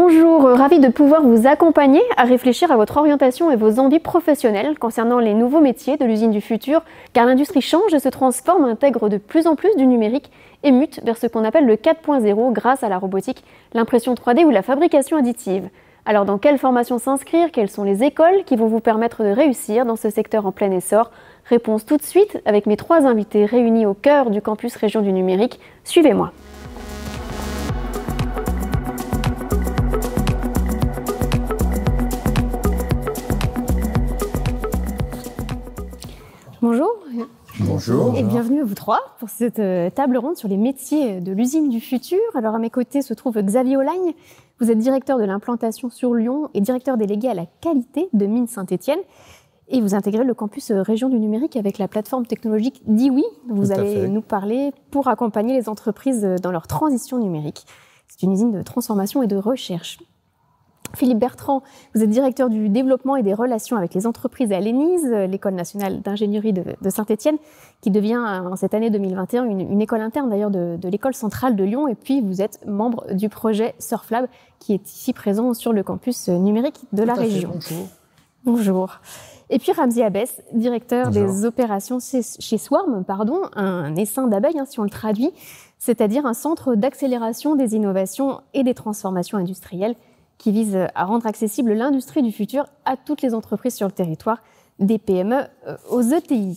Bonjour, euh, ravi de pouvoir vous accompagner à réfléchir à votre orientation et vos envies professionnelles concernant les nouveaux métiers de l'usine du futur, car l'industrie change et se transforme, intègre de plus en plus du numérique et mute vers ce qu'on appelle le 4.0 grâce à la robotique, l'impression 3D ou la fabrication additive. Alors dans quelle formation s'inscrire Quelles sont les écoles qui vont vous permettre de réussir dans ce secteur en plein essor Réponse tout de suite avec mes trois invités réunis au cœur du campus Région du numérique. Suivez-moi. Bonjour. Bonjour. Et bienvenue à vous trois pour cette euh, table ronde sur les métiers de l'usine du futur. Alors à mes côtés se trouve Xavier Olagne. Vous êtes directeur de l'implantation sur Lyon et directeur délégué à la qualité de Mines Saint-Étienne. Et vous intégrez le campus euh, Région du numérique avec la plateforme technologique DIWI. Vous allez nous parler pour accompagner les entreprises euh, dans leur transition numérique. C'est une usine de transformation et de recherche. Philippe Bertrand, vous êtes directeur du développement et des relations avec les entreprises à l'ENISE, euh, l'école nationale d'ingénierie de, Saint-Étienne, qui devient euh, en cette année 2021 une, école interne d'ailleurs de, l'école centrale de Lyon. Et puis vous êtes membre du projet SurfLab, qui est ici présent sur le campus euh, numérique de la région. bonjour. Bonjour. Et puis Ramzi Abès, directeur des opérations chez, Swarm, pardon, un essaim d'abeilles, hein, si on le traduit, c'est-à-dire un centre d'accélération des innovations et des transformations industrielles qui vise à rendre accessible l'industrie du futur à toutes les entreprises sur le territoire, des PME euh, aux ETI.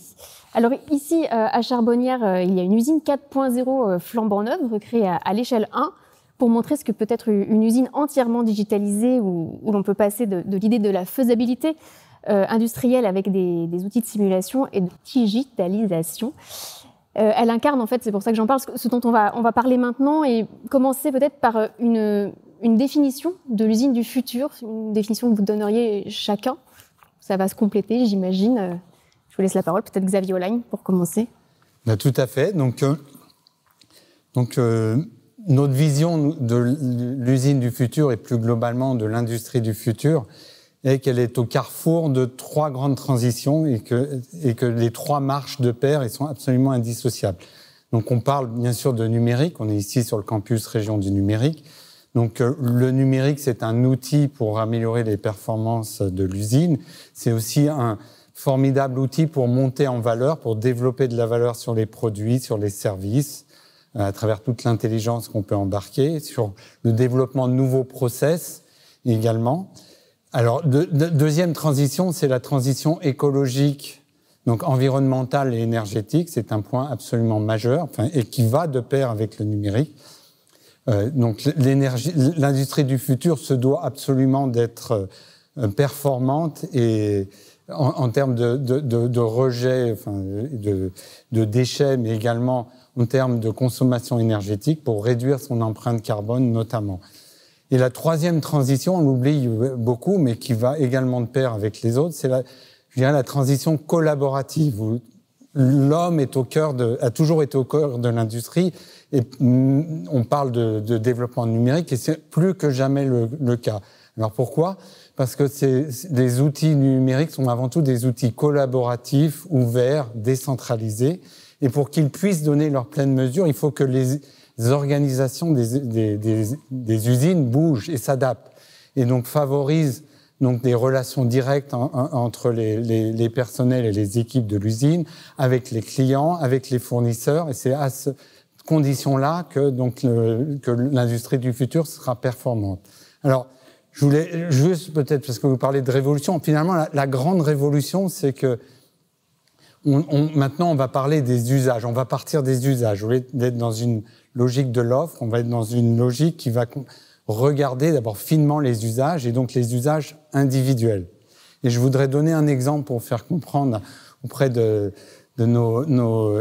Alors ici, euh, à Charbonnière, euh, il y a une usine 4.0 flambant neuve, créée à, l'échelle 1, pour montrer ce que peut être une usine entièrement digitalisée, où, l'on peut passer de, l'idée de la faisabilité industrielle avec des, outils de simulation et de digitalisation. elle incarne, en fait, c'est pour ça que j'en parle, ce dont on va, on va parler maintenant, et commencer peut-être par une, une définition de l'usine du futur, une définition que vous donneriez chacun. Ça va se compléter, j'imagine. Euh, je vous laisse la parole, peut-être Xavier Oline pour commencer. Ben, tout à fait. Donc, euh, donc euh, notre vision de l'usine du futur et plus globalement de l'industrie du futur est qu'elle est au carrefour de trois grandes transitions et que, et que les trois marches de pair et sont absolument indissociables. Donc on parle bien sûr de numérique, on est ici sur le campus région du numérique, donc euh, le numérique, c'est un outil pour améliorer les performances de l'usine. C'est aussi un formidable outil pour monter en valeur, pour développer de la valeur sur les produits, sur les services, euh, à travers toute l'intelligence qu'on peut embarquer, sur le développement de nouveaux process également. Alors, deuxième transition, c'est la transition écologique, donc environnementale et énergétique. C'est un point absolument majeur, et qui va de pair avec le numérique. Euh, donc l'énergie, l'industrie du futur se doit absolument d'être euh, performante et en, termes de, rejet, enfin, de, déchets, mais également en termes de consommation énergétique pour réduire son empreinte carbone notamment. Et la troisième transition, on l'oublie beaucoup, mais qui va également de pair avec les autres, c'est la, la transition collaborative où l'homme est au cœur de, a toujours été au cœur de l'industrie et mm, on parle de, de développement numérique et c'est plus que jamais le, le cas. Alors pourquoi Parce que les outils numériques sont avant tout des outils collaboratifs, ouverts, décentralisés. Et pour qu'ils puissent donner leur pleine mesure, il faut que les organisations des, des, des, usines bougent et s'adaptent. Et donc favorisent donc des relations directes entre les, les, les, personnels et les équipes de l'usine, avec les clients, avec les fournisseurs. Et c'est à, ce, conditions-là que donc que l'industrie du futur sera performante. Alors, je voulais juste peut-être parce que vous parlez de révolution. Finalement, la, grande révolution, c'est que maintenant on va parler des usages. On va partir des usages. Au lieu être dans une logique de l'offre, on va être dans une logique qui va regarder d'abord finement les usages et donc les usages individuels. Et je voudrais donner un exemple pour faire comprendre auprès de, nos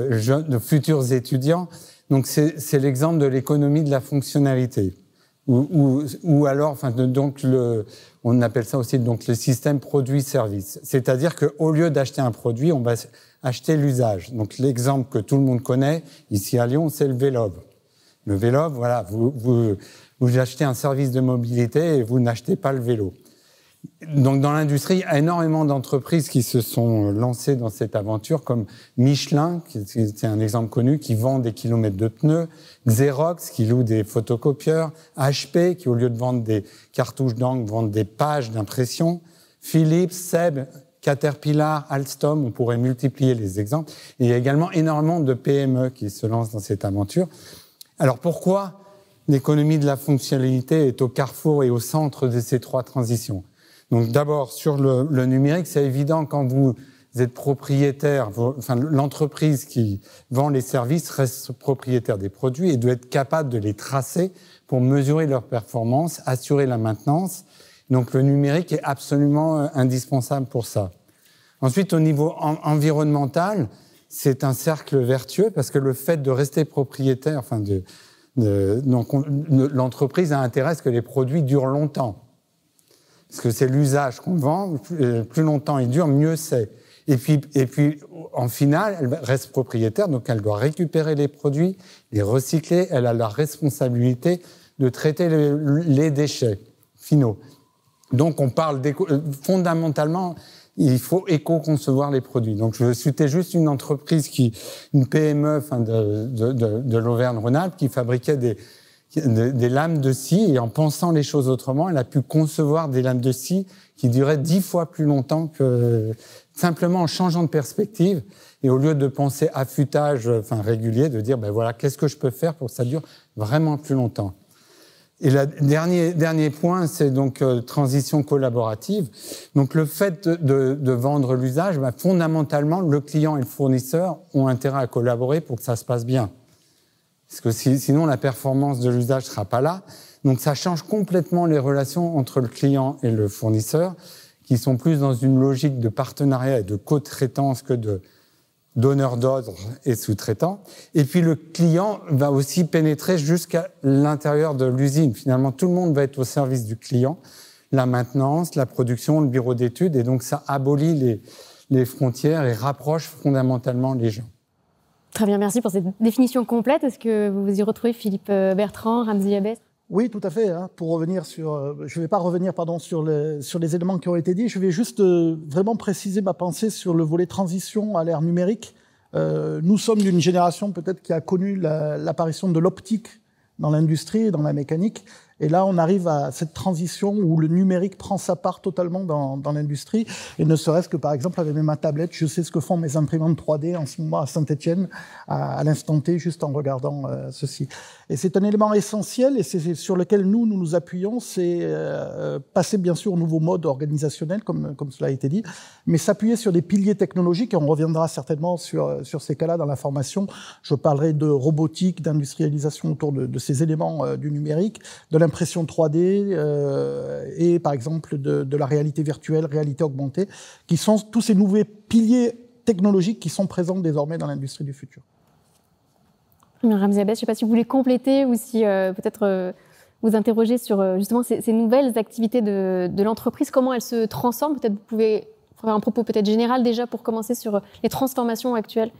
futurs étudiants donc c'est l'exemple de l'économie de la fonctionnalité. Ou, alors, on appelle ça aussi donc le système produit-service. C'est-à-dire qu'au lieu d'acheter un produit, on va acheter l'usage. Donc l'exemple que tout le monde connaît ici à Lyon, c'est le vélo. Le vélo, voilà, vous achetez un service de mobilité et vous n'achetez pas le vélo. Donc dans l'industrie, il y a énormément d'entreprises qui se sont euh, lancées dans cette aventure, comme Michelin, qui est un exemple connu, qui vend des kilomètres de pneus, Xerox, qui loue des photocopieurs, HP, qui au lieu de vendre des cartouches d'encre, vend des pages d'impression, Philips, Seb, Caterpillar, Alstom, on pourrait multiplier les exemples. il y a également énormément de PME qui se lancent dans cette aventure. Alors pourquoi l'économie de la fonctionnalité est au carrefour et au centre de ces trois transitions donc d'abord, sur le, le numérique, c'est évident quand vous êtes propriétaire, enfin, l'entreprise qui vend les services reste propriétaire des produits et doit être capable de les tracer pour mesurer leur performance, assurer la maintenance. Donc le numérique est absolument euh, indispensable pour ça. Ensuite, au niveau environnemental, c'est un cercle vertueux parce que le fait de rester propriétaire, enfin de, l'entreprise a intérêt à ce que les produits durent longtemps parce que c'est l'usage qu'on vend, euh, plus longtemps il dure, mieux c'est. Et puis, et puis, en finale, elle reste propriétaire, donc elle doit récupérer les produits, les recycler, elle a la responsabilité de traiter les déchets finaux. Donc, on parle euh, fondamentalement, il faut éco-concevoir les produits. Donc, je citais juste une entreprise qui, une PME de, de l'Auvergne-Rhône-Alpes, qui fabriquait des, des lames de scie, et en pensant les choses autrement, elle a pu concevoir des lames de scie qui duraient dix fois plus longtemps que simplement en changeant de perspective. Et au lieu de penser affûtage enfin, régulier, de dire, ben voilà, qu'est-ce que je peux faire pour que ça dure vraiment plus longtemps et le dernier, dernier point, c'est donc euh, transition collaborative. Donc le fait de, de vendre l'usage, ben, fondamentalement, le client et le fournisseur ont intérêt à collaborer pour que ça se passe bien. Parce que sinon, la performance de l'usage sera pas là. Donc, ça change complètement les relations entre le client et le fournisseur, qui sont plus dans une logique de partenariat et de co-traitance que de donneur d'ordre et sous-traitant. Et puis, le client va aussi pénétrer jusqu'à l'intérieur de l'usine. Finalement, tout le monde va être au service du client. La maintenance, la production, le bureau d'études. Et donc, ça abolit les frontières et rapproche fondamentalement les gens. Très bien, merci pour cette définition complète. Est-ce que vous vous y retrouvez, Philippe euh, Bertrand, Ramzi Abès oui, tout à fait. Hein. Pour revenir sur, euh, je ne vais pas revenir pardon sur les sur les éléments qui ont été dits. Je vais juste euh, vraiment préciser ma pensée sur le volet transition à l'ère numérique. nous sommes d'une génération peut-être qui a connu l'apparition de l'optique dans l'industrie et dans la mécanique. Et là, on arrive à cette transition où le numérique prend sa part totalement dans, l'industrie. Et ne serait-ce que, par exemple, avec ma tablette, je sais ce que font mes imprimantes 3D en ce moment à Saint-Etienne, à, l'instant T, juste en regardant euh, ceci. Et c'est un élément essentiel et c'est sur lequel nous, nous nous appuyons, c'est euh, passer bien sûr au nouveau mode organisationnel, comme, comme cela a été dit, mais s'appuyer sur des piliers technologiques, et on reviendra certainement sur, sur ces cas-là dans la formation. Je parlerai de robotique, d'industrialisation autour de, ces éléments euh, du numérique, de impression 3D euh, et par exemple de, la réalité virtuelle, réalité augmentée, qui sont tous ces nouveaux piliers technologiques qui sont présents désormais dans l'industrie du futur. Euh, Ramzi je ne sais pas si vous voulez compléter ou si euh, peut-être vous interroger sur justement ces, nouvelles activités de, de l'entreprise, comment elles se transforment. Peut-être vous pouvez faire un propos peut-être général déjà pour commencer sur les transformations actuelles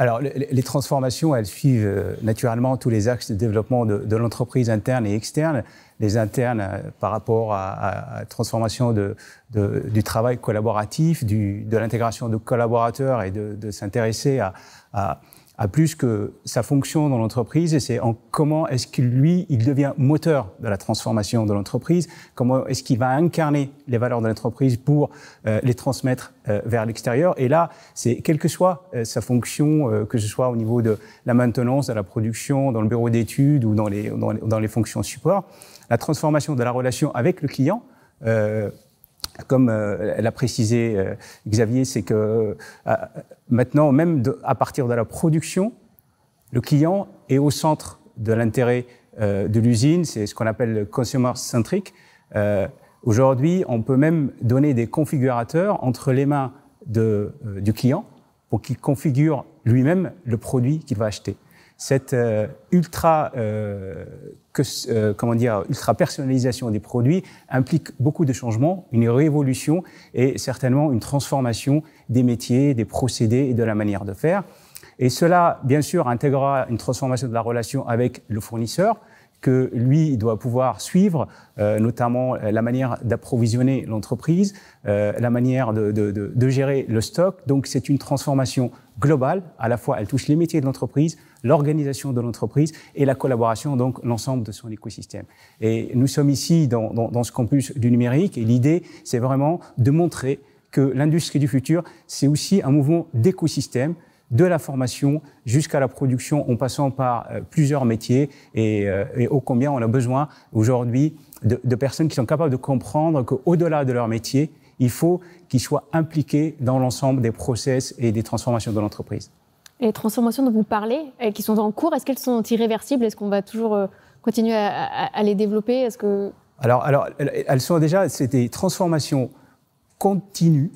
alors, les transformations, elles suivent euh, naturellement tous les axes de développement de, l'entreprise interne et externe. Les internes euh, par rapport à la transformation du travail collaboratif, de l'intégration de collaborateurs et de, s'intéresser à a plus que sa fonction dans l'entreprise et c'est en comment est-ce que lui, il devient moteur de la transformation de l'entreprise, comment est-ce qu'il va incarner les valeurs de l'entreprise pour euh, les transmettre euh, vers l'extérieur. Et là, c'est quelle que soit euh, sa fonction, que ce soit au niveau de la maintenance, de la production, dans le bureau d'études ou dans les, dans les, fonctions support, la transformation de la relation avec le client comme euh, l'a précisé euh, Xavier, c'est que euh, maintenant, même à partir de la production, le client est au centre de l'intérêt euh, de l'usine, c'est ce qu'on appelle le consumer centric. Aujourd'hui, on peut même donner des configurateurs entre les mains de, du client pour qu'il configure lui-même le produit qu'il va acheter cette euh, ultra, euh, euh, comment dire, ultra personnalisation des produits implique beaucoup de changements, une révolution et certainement une transformation des métiers, des procédés et de la manière de faire. Et cela, bien sûr, intégrera une transformation de la relation avec le fournisseur, que lui doit pouvoir suivre, euh, notamment euh, la manière d'approvisionner l'entreprise, euh, la manière de, de, gérer le stock. Donc c'est une transformation globale. À la fois, elle touche les métiers de l'entreprise, l'organisation de l'entreprise et la collaboration, donc l'ensemble de son écosystème. Et nous sommes ici dans, dans ce campus du numérique et l'idée, c'est vraiment de montrer que l'industrie du futur, c'est aussi un mouvement d'écosystème de la formation jusqu'à la production en passant par euh, plusieurs métiers et, euh, et ô combien on a besoin aujourd'hui de, personnes qui sont capables de comprendre qu'au-delà de leur métier, il faut qu'ils soient impliqués dans l'ensemble des process et des transformations de l'entreprise. Les transformations dont vous parlez, qui sont en cours, est-ce qu'elles sont irréversibles Est-ce qu'on va toujours euh, continuer à, les développer Est-ce que... alors, alors, elles sont déjà, c'est des transformations continues,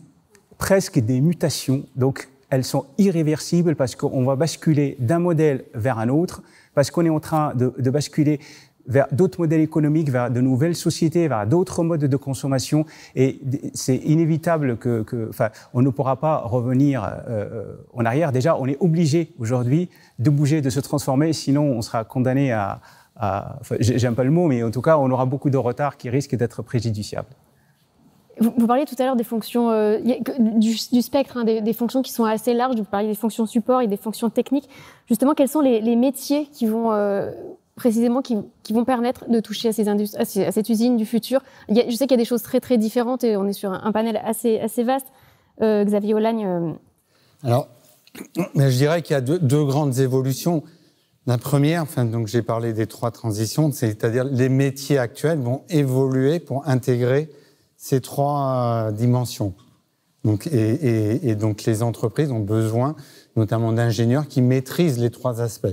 presque des mutations. Donc, elles sont irréversibles parce qu'on va basculer d'un modèle vers un autre, parce qu'on est en train de, basculer vers d'autres modèles économiques, vers de nouvelles sociétés, vers d'autres modes de consommation. Et c'est inévitable que, enfin, on ne pourra pas revenir euh, euh, en arrière. Déjà, on est obligé aujourd'hui de bouger, de se transformer, sinon on sera condamné à, à j'aime pas le mot, mais en tout cas, on aura beaucoup de retard qui risque d'être préjudiciable. Vous, parliez tout à l'heure des fonctions, euh, du, spectre, hein, des, fonctions qui sont assez larges. Vous parliez des fonctions support et des fonctions techniques. Justement, quels sont les, métiers qui vont euh, précisément qui, vont permettre de toucher à, ces à, cette usine du futur Je sais qu'il y a des choses très très différentes et on est sur un, panel assez, assez vaste. Euh, Xavier Olagne. Alors, je dirais qu'il y a deux, grandes évolutions. La première, enfin, donc j'ai parlé des trois transitions, c'est-à-dire les métiers actuels vont évoluer pour intégrer ces trois euh, dimensions. Donc, et, donc les entreprises ont besoin notamment d'ingénieurs qui maîtrisent les trois aspects.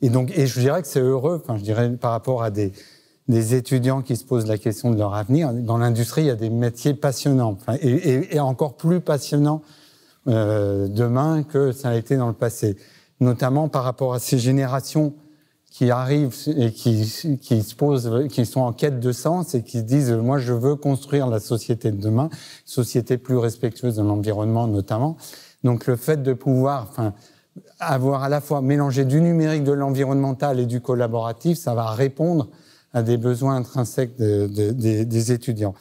et donc et je dirais que c'est heureux. je dirais par rapport à des, des étudiants qui se posent la question de leur avenir. Dans l'industrie, il y a des métiers passionnants et, encore plus passionnants euh, demain que ça a été dans le passé, notamment par rapport à ces générations qui arrivent et qui, qui se posent, qui sont en quête de sens et qui se disent euh, moi je veux construire la société de demain, société plus respectueuse de l'environnement notamment. Donc le fait de pouvoir, enfin, avoir à la fois mélangé du numérique, de l'environnemental et du collaboratif, ça va répondre à des besoins intrinsèques des, des étudiants.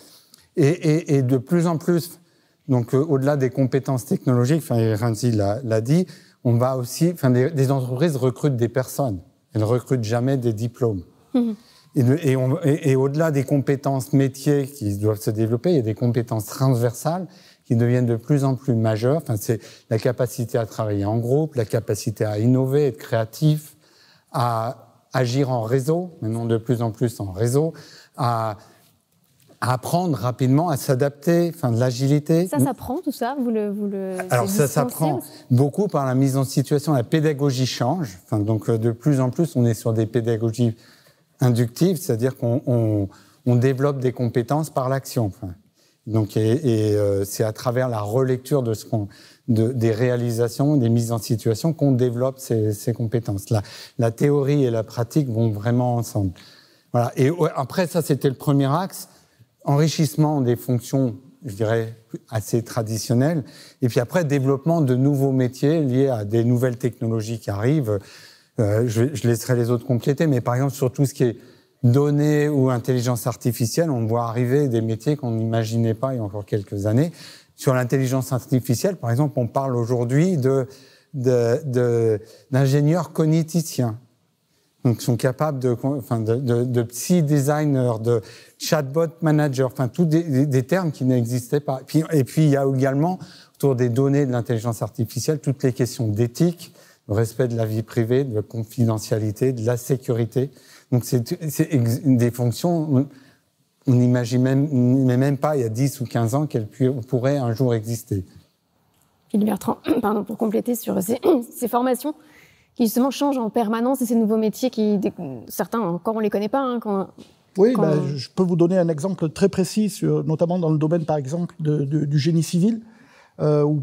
Et, et, et, de plus en plus, donc euh, au-delà des compétences technologiques, enfin, Renzi l'a dit, on va aussi, enfin, des entreprises recrutent des personnes. Elle ne recrute jamais des diplômes. Mm-hmm. Et, au-delà des compétences métiers qui doivent se développer, il y a des compétences transversales qui deviennent de plus en plus majeures. Enfin, c'est la capacité à travailler en groupe, la capacité à innover, être créatif, à agir en réseau, mais non de plus en plus en réseau, à apprendre rapidement à s'adapter, enfin de l'agilité. Ça s'apprend tout ça, vous le, vous le Alors ça s'apprend beaucoup par la mise en situation, la pédagogie change. Enfin, donc euh, de plus en plus, on est sur des pédagogies inductives, c'est-à-dire qu'on on, développe des compétences par l'action. Enfin, donc et, euh, c'est à travers la relecture de ce qu'on de, des réalisations, des mises en situation qu'on développe ces, ces compétences. La, la théorie et la pratique vont vraiment ensemble. Voilà. Et après, ça, c'était le premier axe enrichissement des fonctions, je dirais, assez traditionnelles, et puis après, développement de nouveaux métiers liés à des nouvelles technologies qui arrivent. Euh, je, laisserai les autres compléter, mais par exemple, sur tout ce qui est données ou intelligence artificielle, on voit arriver des métiers qu'on n'imaginait pas il y a encore quelques années. Sur l'intelligence artificielle, par exemple, on parle aujourd'hui de d'ingénieurs de, cogniticiens donc, sont capables de, enfin, de, de, designers, de chatbot manager, enfin, tous des, termes qui n'existaient pas. Et puis, il y a également, autour des données de l'intelligence artificielle, toutes les questions d'éthique, de respect de la vie privée, de la confidentialité, de la sécurité. Donc, c'est des fonctions, on n'imagine même, même pas, il y a 10 ou 15 ans, qu'elles pourraient un jour exister. Philippe Bertrand, pardon, pour compléter sur ces formations, qui justement changent en permanence et ces nouveaux métiers qui, certains encore, on ne les connaît pas. Hein, quand, oui, bah, je peux vous donner un exemple très précis, sur, notamment dans le domaine, par exemple, de, du génie civil. Euh, où,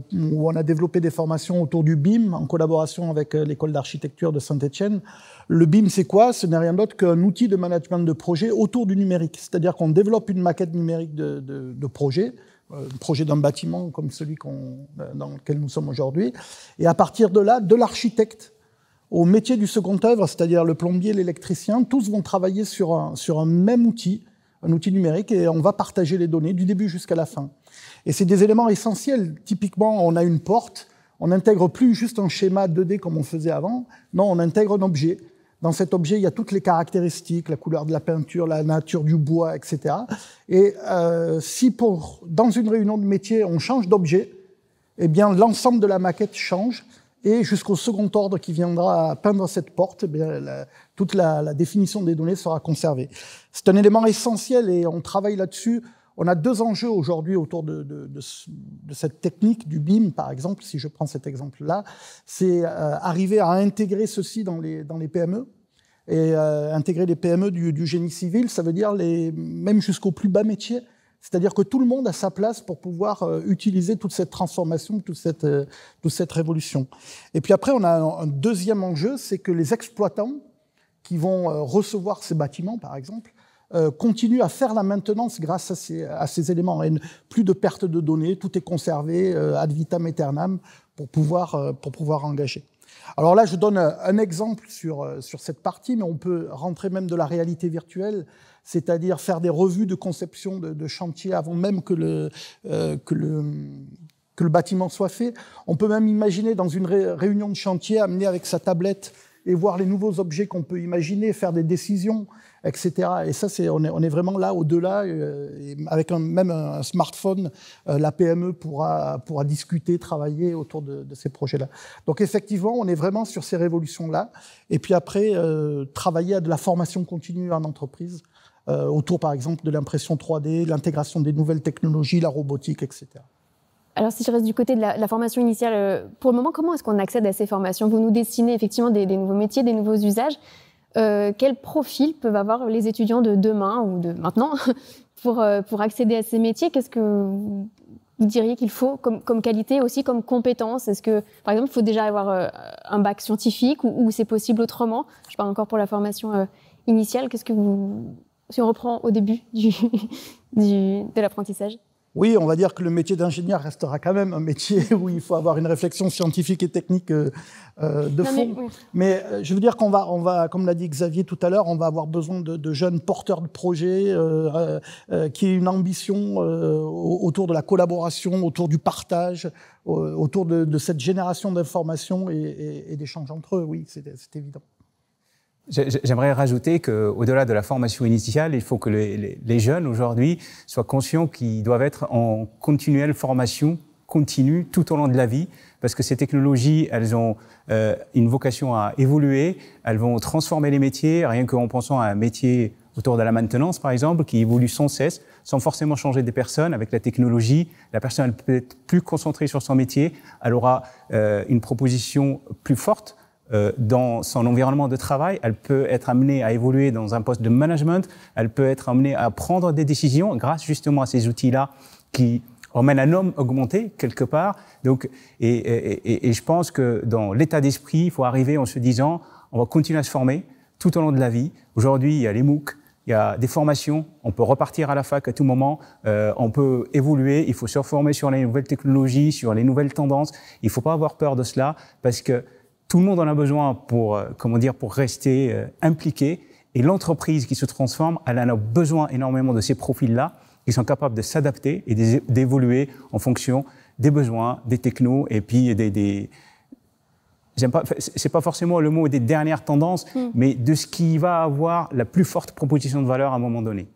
on a développé des formations autour du BIM en collaboration avec euh, l'école d'architecture de saint etienne Le BIM, c'est quoi Ce n'est rien d'autre qu'un outil de management de projet autour du numérique. C'est-à-dire qu'on développe une maquette numérique de, de, projet, euh, un projet d'un bâtiment comme celui dans lequel nous sommes aujourd'hui, et à partir de là, de l'architecte au métier du second œuvre, c'est-à-dire le plombier, l'électricien, tous vont travailler sur un, même outil, un outil numérique, et on va partager les données du début jusqu'à la fin. Et c'est des éléments essentiels. Typiquement, on a une porte, on n'intègre plus juste un schéma 2D comme on faisait avant, non, on intègre un objet. Dans cet objet, il y a toutes les caractéristiques, la couleur de la peinture, la nature du bois, etc. Et euh, si dans une réunion de métier, on change d'objet, eh bien l'ensemble de la maquette change et jusqu'au second ordre qui viendra peindre cette porte, eh toute la, définition des données sera conservée. C'est un élément essentiel et on travaille là-dessus. On a deux enjeux aujourd'hui autour de, cette technique du BIM, par exemple, si je prends cet exemple-là, c'est euh, arriver à intégrer ceci dans les, PME. Et euh, intégrer les PME du, génie civil, ça veut dire les, même jusqu'au plus bas métier, c'est-à-dire que tout le monde a sa place pour pouvoir euh, utiliser toute cette transformation, euh, toute cette, révolution. Et puis après, on a un deuxième enjeu, c'est que les exploitants qui vont euh, recevoir ces bâtiments, par exemple, continuent à faire la maintenance grâce à ces, éléments. plus de perte de données, tout est conservé ad vitam aeternam pour pouvoir, engager. Alors là, je donne un exemple sur cette partie, mais on peut rentrer même de la réalité virtuelle c'est-à-dire faire des revues de conception de, chantier avant même que le, euh, que le, que le bâtiment soit fait. On peut même imaginer dans une réunion de chantier amener avec sa tablette et voir les nouveaux objets qu'on peut imaginer, faire des décisions, etc. Et ça, c'est, on, est, on est vraiment là, au-delà, euh, avec un, même un smartphone, euh, la PME pourra, pourra discuter, travailler autour de, ces projets-là. Donc effectivement, on est vraiment sur ces révolutions-là. Et puis après, travailler à de la formation continue en entreprise euh, autour par exemple de l'impression 3D, l'intégration des nouvelles technologies, la robotique, etc. Alors si je reste du côté de la, formation initiale, euh, pour le moment, comment est-ce qu'on accède à ces formations Vous nous dessinez effectivement des, nouveaux métiers, des nouveaux usages. Euh, quel profil peuvent avoir les étudiants de demain ou de maintenant pour, pour accéder à ces métiers Qu'est-ce que vous diriez qu'il faut comme, comme qualité, aussi comme compétence Est-ce que, par exemple, il faut déjà avoir un bac scientifique ou c'est possible autrement Je parle encore pour la formation initiale. Qu'est-ce que vous si on reprend au début de l'apprentissage oui, on va dire que le métier d'ingénieur restera quand même un métier où il faut avoir une réflexion scientifique et technique euh, euh, de fond. mais, euh, je veux dire qu'on va, comme l'a dit Xavier tout à l'heure, on va avoir besoin de, jeunes porteurs de projets qui aient une ambition autour de la collaboration, autour du partage, autour de, cette génération d'informations et d'échanges entre eux. Oui, c'est évident. J'aimerais rajouter qu'au-delà de la formation initiale, il faut que les, jeunes aujourd'hui soient conscients qu'ils doivent être en continuelle formation continue tout au long de la vie, parce que ces technologies, elles ont euh, une vocation à évoluer, elles vont transformer les métiers, rien qu'en pensant à un métier autour de la maintenance, par exemple, qui évolue sans cesse, sans forcément changer des personnes. Avec la technologie, la personne elle peut être plus concentrée sur son métier, elle aura euh, une proposition plus forte euh, dans son environnement de travail, elle peut être amenée à évoluer dans un poste de management, elle peut être amenée à prendre des décisions grâce justement à ces outils-là qui emmènent un homme augmenté quelque part. Donc, et, et, et je pense que dans l'état d'esprit, il faut arriver en se disant, on va continuer à se former tout au long de la vie. Aujourd'hui, il y a les MOOC, il y a des formations, on peut repartir à la fac à tout moment, euh, on peut évoluer, il faut se former sur les nouvelles technologies, sur les nouvelles tendances. Il ne faut pas avoir peur de cela parce que tout le monde en a besoin pour, euh, comment dire, pour rester euh, impliqué. Et l'entreprise qui se transforme, elle en a besoin énormément de ces profils-là, qui sont capables de s'adapter et d'évoluer en fonction des besoins, des technos et puis des. des J'aime pas, c'est pas forcément le mot des dernières tendances, hmm. mais de ce qui va avoir la plus forte proposition de valeur à un moment donné.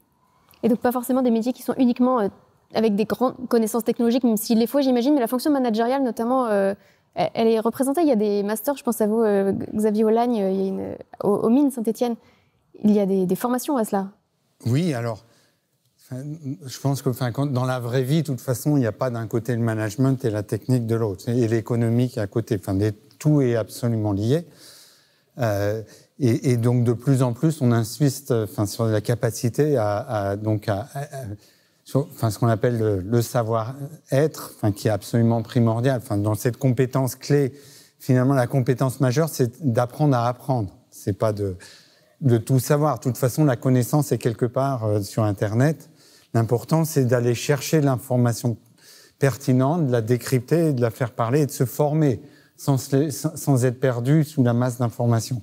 Et donc pas forcément des métiers qui sont uniquement euh, avec des grandes connaissances technologiques, même s'il les faut, j'imagine, mais la fonction managériale, notamment elle est représentée. Il y a des masters, je pense à vous, euh, Xavier Olagne, euh, il y a une, euh, aux, mines Saint-Etienne. Il y a des, formations à cela. Oui, alors, je pense que enfin, dans la vraie vie, de toute façon, il n'y a pas d'un côté le management et la technique de l'autre, et l'économique à côté. Enfin, tout est absolument lié. et, donc, de plus en plus, on insiste enfin, sur la capacité à, donc à ce qu'on appelle le, savoir-être, enfin, qui est absolument primordial. Enfin, dans cette compétence clé, finalement, la compétence majeure, c'est d'apprendre à apprendre. C'est pas de, tout savoir. De toute façon, la connaissance est quelque part euh, sur Internet. L'important, c'est d'aller chercher l'information pertinente, de la décrypter, de la faire parler et de se former sans, sans être perdu sous la masse d'informations.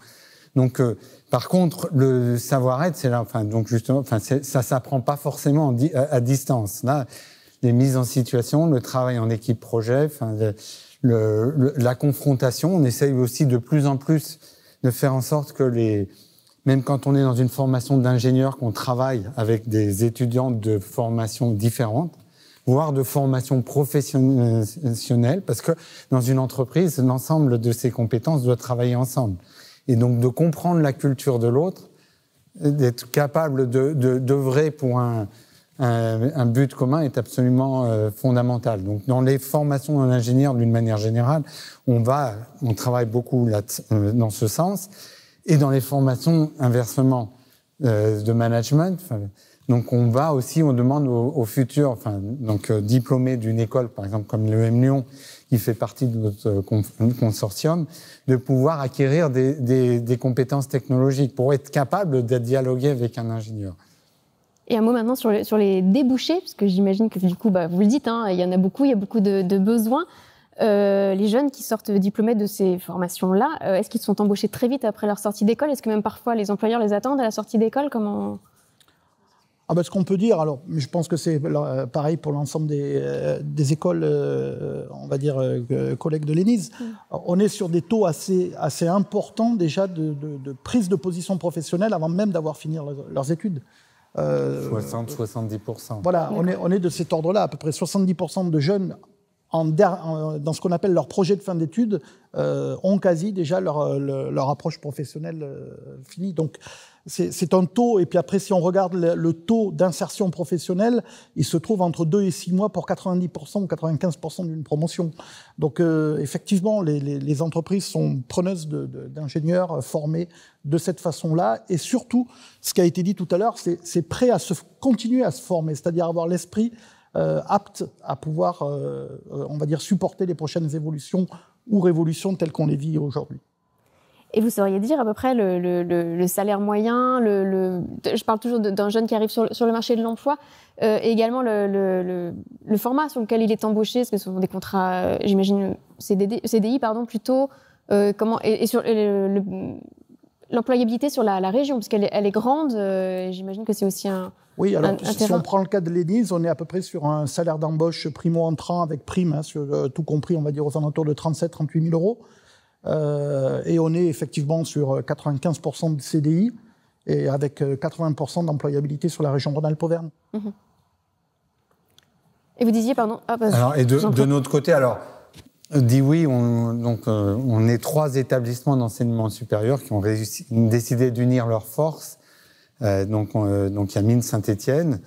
Donc, euh, par contre, le savoir-être, c'est là, donc justement, enfin, ça s'apprend pas forcément à, distance. Là, les mises en situation, le travail en équipe projet, la confrontation, on essaye aussi de plus en plus de faire en sorte que les, même quand on est dans une formation d'ingénieur, qu'on travaille avec des étudiants de formations différentes, voire de formation professionnelle, parce que dans une entreprise, l'ensemble de ces compétences doit travailler ensemble et donc de comprendre la culture de l'autre, d'être capable de, pour un, un, but commun est absolument euh, fondamental. Donc, dans les formations d'un ingénieur, d'une manière générale, on va, on travaille beaucoup là, euh, dans ce sens, et dans les formations inversement euh, de management. Donc on va aussi, on demande aux, futur, futurs, enfin donc euh, diplômés d'une école, par exemple comme l'EM Lyon, qui fait partie de notre euh, consortium, de pouvoir acquérir des, compétences technologiques pour être capable de dialoguer avec un ingénieur. Et un mot maintenant sur, les débouchés, parce que j'imagine que du coup, bah, vous le dites, hein, il y en a beaucoup, il y a beaucoup de, besoins. Euh, les jeunes qui sortent diplômés de ces formations-là, est-ce qu'ils sont embauchés très vite après leur sortie d'école Est-ce que même parfois les employeurs les attendent à la sortie d'école Comment ah ben, ce qu'on peut dire, alors, je pense que c'est euh, pareil pour l'ensemble des, euh, écoles, euh, on va dire, collègues de l'ENISE, mm. on est sur des taux assez, assez importants déjà de, prise de position professionnelle avant même d'avoir fini leurs, études. 60-70%. Voilà, on est, on est de cet ordre-là. À peu près 70% de jeunes en, dans ce qu'on appelle leur projet de fin d'études, ont quasi déjà leur, leur, approche professionnelle finie. Donc, c'est un taux, et puis après, si on regarde le, taux d'insertion professionnelle, il se trouve entre 2 et 6 mois pour 90% ou 95% d'une promotion. Donc, euh, effectivement, les, entreprises sont preneuses d'ingénieurs euh, formés de cette façon-là, et surtout, ce qui a été dit tout à l'heure, c'est prêt à se, continuer à se former, c'est-à-dire avoir l'esprit euh, apte à pouvoir, on va dire, supporter les prochaines évolutions ou révolutions telles qu'on les vit aujourd'hui. Et vous sauriez dire à peu près le, salaire moyen, le, je parle toujours d'un jeune qui arrive sur, le marché de l'emploi, euh, et également le, format sur lequel il est embauché, parce que ce sont des contrats, euh, j'imagine, CDI pardon, plutôt, euh, comment, et, sur l'employabilité sur la, région, parce qu'elle est, elle est grande, j'imagine que c'est aussi un... Oui, alors si on prend le cas de l'Église, on est à peu près sur un salaire d'embauche primo-entrant avec prime, hein, tout compris, on va dire aux alentours de 37-38 000 euros. Euh, et on est effectivement sur 95% euh, de CDI et avec 80% euh, d'employabilité sur la région Rhône-Alpes-Auvergne. Mm-hmm. Et vous disiez, pardon. Ah, et de, notre côté, alors, dit oui, on, donc, on est trois établissements d'enseignement supérieur qui ont décidé d'unir leurs forces. donc, donc, il y a Mine Saint-Étienne,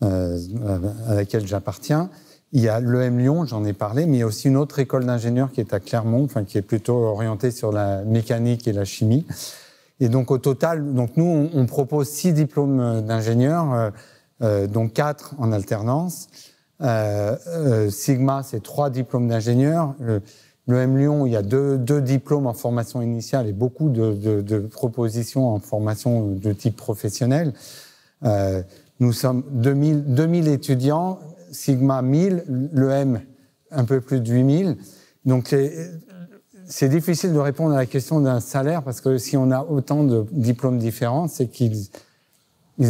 à laquelle j'appartiens. Il y a l'EM Lyon, j'en ai parlé, mais il y a aussi une autre école d'ingénieurs qui est à Clermont, qui est plutôt orientée sur la mécanique et la chimie. Et donc au total, donc nous, on, propose six diplômes euh, d'ingénieurs, euh, euh, dont quatre en alternance. Sigma, c'est trois diplômes d'ingénieurs. L'EM Lyon, il y a deux, diplômes en formation initiale et beaucoup de, propositions en formation de type professionnel. nous sommes 2000, 2000 étudiants sigma 1000, le M un peu plus de 8000. Donc c'est difficile de répondre à la question d'un salaire parce que si on a autant de diplômes différents, c'est qu'ils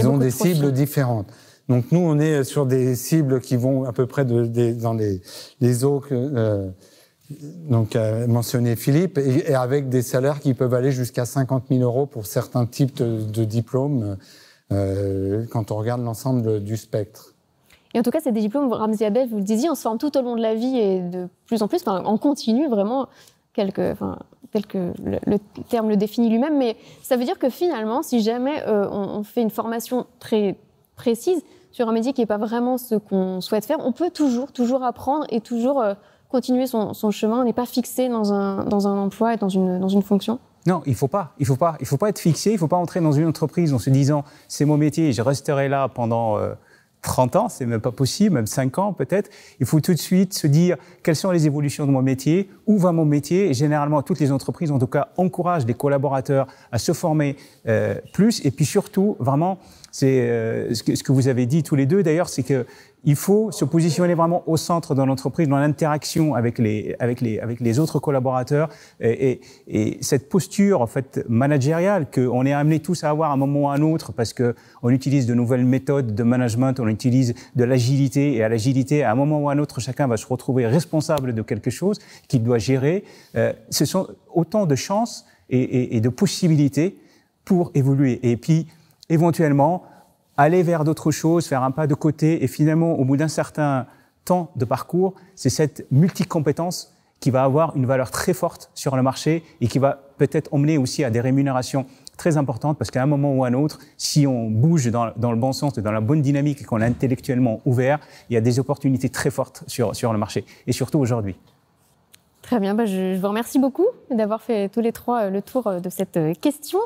ont des cibles différentes. Donc nous, on est sur des cibles qui vont à peu près dans les, les eaux que euh, donc, mentionné Philippe, et, avec des salaires qui peuvent aller jusqu'à 50 000 euros pour certains types de, diplômes euh, quand on regarde l'ensemble du spectre. Et en tout cas, c'est des diplômes, Ramzi Abel, vous le disiez, on se forme tout au long de la vie et de plus en plus, enfin, on continue vraiment, tel que le, terme le définit lui-même. Mais ça veut dire que finalement, si jamais euh, on, fait une formation très précise sur un métier qui n'est pas vraiment ce qu'on souhaite faire, on peut toujours, toujours apprendre et toujours euh, continuer son, chemin. On n'est pas fixé dans un, dans un emploi et dans une, dans une fonction. Non, il faut pas, il faut pas, il faut pas être fixé, il faut pas entrer dans une entreprise en se disant c'est mon métier, je resterai là pendant euh, 30 ans, c'est même pas possible, même 5 ans peut-être. Il faut tout de suite se dire quelles sont les évolutions de mon métier, où va mon métier. Et généralement, toutes les entreprises, en tout cas, encouragent les collaborateurs à se former euh, plus. Et puis surtout, vraiment, c'est euh, ce, que, vous avez dit tous les deux d'ailleurs, c'est que il faut se positionner vraiment au centre de l'entreprise, dans l'interaction avec les, avec, les, avec les autres collaborateurs. Et, et, et cette posture en fait, managériale qu'on est amené tous à avoir à un moment ou à un autre, parce qu'on utilise de nouvelles méthodes de management, on utilise de l'agilité. Et à l'agilité, à un moment ou à un autre, chacun va se retrouver responsable de quelque chose qu'il doit gérer. Euh, ce sont autant de chances et, et de possibilités pour évoluer. Et puis, éventuellement, aller vers d'autres choses, faire un pas de côté. Et finalement, au bout d'un certain temps de parcours, c'est cette multicompétence qui va avoir une valeur très forte sur le marché et qui va peut-être emmener aussi à des rémunérations très importantes parce qu'à un moment ou à un autre, si on bouge dans, le bon sens et dans la bonne dynamique et qu'on est intellectuellement ouvert, il y a des opportunités très fortes sur le marché et surtout aujourd'hui. Très bien, bah, je, vous remercie beaucoup d'avoir fait tous les trois euh, le tour euh, de cette euh, question.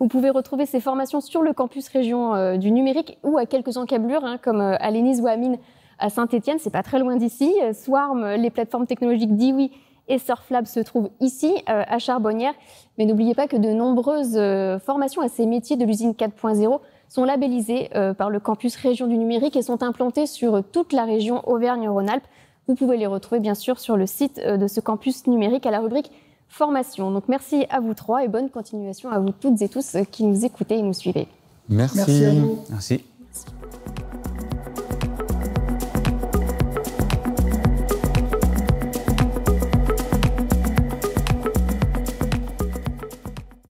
Vous pouvez retrouver ces formations sur le campus région du numérique ou à quelques encablures, hein, comme à Lénis ou à Mine à Saint-Etienne, c'est pas très loin d'ici. Swarm, les plateformes technologiques d'IWI et Surflab se trouvent ici, à Charbonnières. Mais n'oubliez pas que de nombreuses formations à ces métiers de l'usine 4.0 sont labellisées par le campus région du numérique et sont implantées sur toute la région Auvergne-Rhône-Alpes. Vous pouvez les retrouver bien sûr sur le site euh, de ce campus numérique à la rubrique formation. Donc merci à vous trois et bonne continuation à vous toutes et tous euh, qui nous écoutez et nous suivez. Merci. Merci.